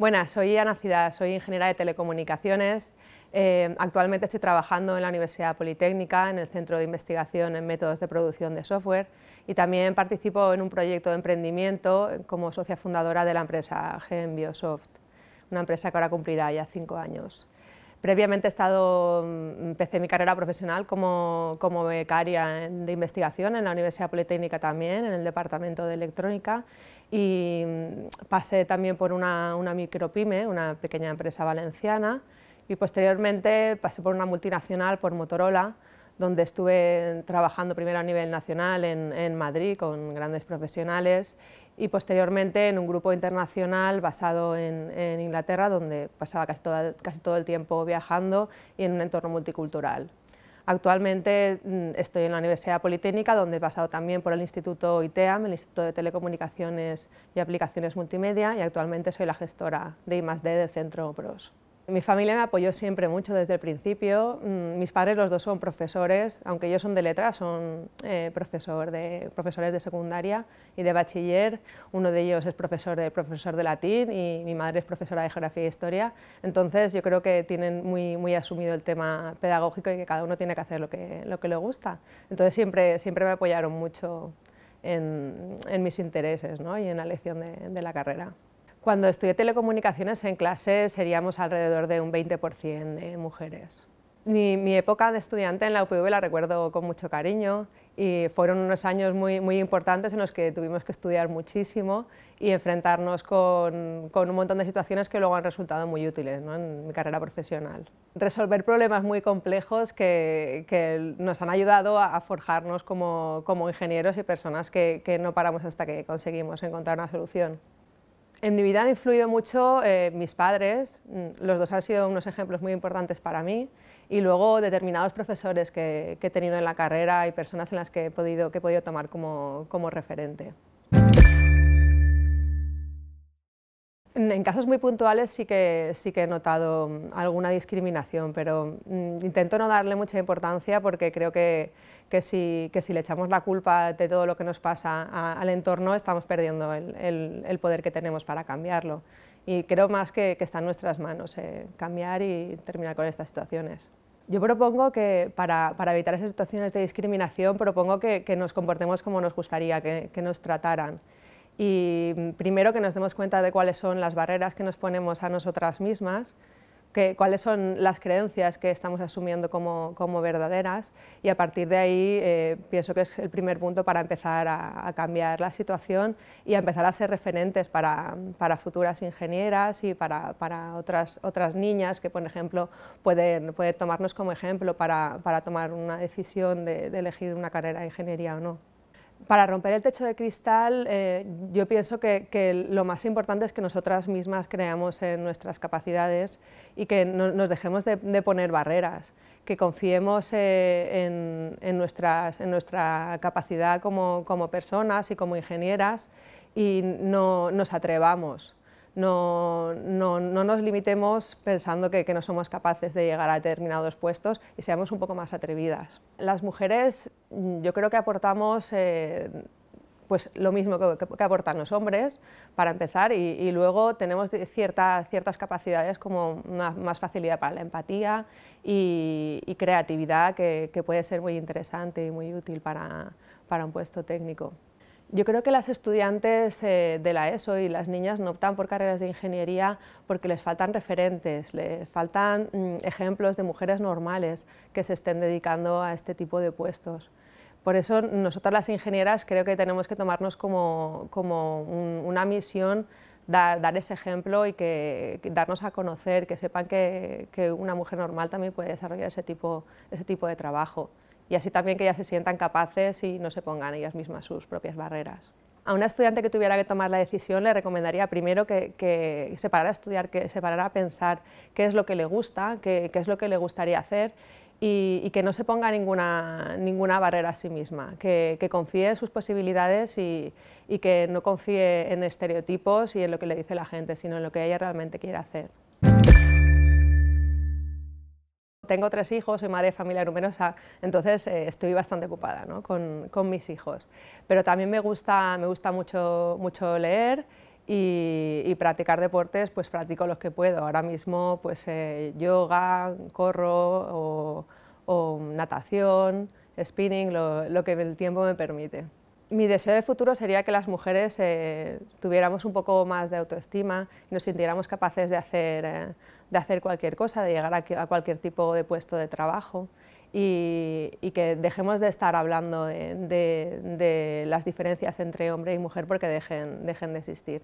Buenas, soy Ana soy ingeniera de telecomunicaciones. Eh, actualmente estoy trabajando en la Universidad Politécnica, en el Centro de Investigación en Métodos de Producción de Software y también participo en un proyecto de emprendimiento como socia fundadora de la empresa GM Biosoft, una empresa que ahora cumplirá ya cinco años. Previamente he estado, mm, empecé mi carrera profesional como, como becaria de investigación en la Universidad Politécnica también, en el departamento de electrónica, y mm, pasé también por una, una micropyme, una pequeña empresa valenciana, y posteriormente pasé por una multinacional, por Motorola, donde estuve trabajando primero a nivel nacional en, en Madrid con grandes profesionales y posteriormente en un grupo internacional basado en, Inglaterra, donde pasaba casi, casi todo el tiempo viajando y en un entorno multicultural. Actualmente mm, estoy en la Universidad Politécnica, donde he pasado también por el Instituto ITEAM, el Instituto de Telecomunicaciones y Aplicaciones Multimedia, y actualmente soy la gestora de I+.D. del Centro PROS. Mi familia me apoyó siempre mucho desde el principio. Mm, mis padres los dos son profesores, aunque ellos son de letras, son eh, profesor de, profesores de secundaria y de bachiller. Uno de ellos es profesor de, profesor de latín y mi madre es profesora de geografía e historia. Entonces yo creo que tienen muy, muy asumido el tema pedagógico y que cada uno tiene que hacer lo que, le gusta. Entonces siempre, me apoyaron mucho en, mis intereses ¿no? y en la elección de la carrera. Cuando estudié telecomunicaciones en clase seríamos alrededor de un 20% de mujeres. Mi, mi, época de estudiante en la UPV la recuerdo con mucho cariño y fueron unos años muy, muy importantes en los que tuvimos que estudiar muchísimo y enfrentarnos con, con un montón de situaciones que luego han resultado muy útiles en mi carrera profesional. Resolver problemas muy complejos que, que nos han ayudado a, forjarnos como, como, ingenieros y personas que, que no paramos hasta que conseguimos encontrar una solución. En mi vida han influido mucho eh, mis padres, mm, los dos han sido unos ejemplos muy importantes para mí, y luego determinados profesores que, que he tenido en la carrera y personas en las que he podido, que he podido tomar como, como referente. En casos muy puntuales sí que, sí que he notado mm, alguna discriminación, pero mm, intento no darle mucha importancia porque creo que, que, si, que si le echamos la culpa de todo lo que nos pasa al entorno estamos perdiendo el, el, poder que tenemos para cambiarlo. Y creo más que, que está en nuestras manos eh, cambiar y terminar con estas situaciones. Yo propongo que para, para, evitar esas situaciones de discriminación, propongo que, que nos comportemos como nos gustaría que, que nos trataran y mm, primero que nos demos cuenta de cuáles son las barreras que nos ponemos a nosotras mismas, que, cuáles son las creencias que estamos asumiendo como, como verdaderas y a partir de ahí eh, pienso que es el primer punto para empezar a, cambiar la situación y a empezar a ser referentes para, para futuras ingenieras y para, para, otras, otras niñas que, por ejemplo, pueden, pueden tomarnos como ejemplo para, para tomar una decisión de elegir una carrera de ingeniería o no para romper el techo de cristal, eh, yo pienso que, lo más importante es que nosotras mismas creamos en nuestras capacidades y que nos dejemos de, poner barreras, que confiemos eh, en, nuestra capacidad como, como, personas y como ingenieras y no nos atrevamos no, nos limitemos pensando que, no somos capaces de llegar a determinados puestos y seamos un poco más atrevidas. Las mujeres mm, yo creo que aportamos eh, pues, lo mismo que, aportan los hombres para empezar y, luego tenemos ciertas capacidades como más facilidad para la empatía y, creatividad que, puede ser muy interesante y muy útil para un puesto técnico. Yo creo que las estudiantes eh, de la ESO y las niñas no optan por carreras de ingeniería porque les faltan referentes, les faltan mm, ejemplos de mujeres normales que se estén dedicando a este tipo de puestos. Por eso nosotras las ingenieras creo que tenemos que tomarnos como, como una misión dar, ese ejemplo y que, darnos a conocer, que sepan que, que, una mujer normal también puede desarrollar ese tipo, ese tipo de trabajo y así también que ellas se sientan capaces y no se pongan ellas mismas sus propias barreras. A una estudiante que tuviera que tomar la decisión le recomendaría primero que, se parara a estudiar, que se parara a pensar qué es lo que le gusta, qué, es lo que le gustaría hacer y, que no se ponga ninguna, barrera a sí misma, que, confíe en sus posibilidades y, y que no confíe en estereotipos y en lo que le dice la gente, sino en lo que ella realmente quiere hacer tengo tres hijos, soy madre de familia numerosa, entonces eh, estoy bastante ocupada ¿no? con, con, mis hijos. Pero también me gusta, me gusta mucho, mucho leer y, practicar deportes, pues practico los que puedo. Ahora mismo, pues eh, yoga, corro o, natación, spinning, lo que el tiempo me permite mi deseo de futuro sería que las mujeres eh, tuviéramos un poco más de autoestima, nos sintiéramos capaces de hacer, eh, de hacer cualquier cosa, de llegar a, cualquier tipo de puesto de trabajo y, que dejemos de estar hablando de, de, las diferencias entre hombre y mujer porque dejen, dejen de existir.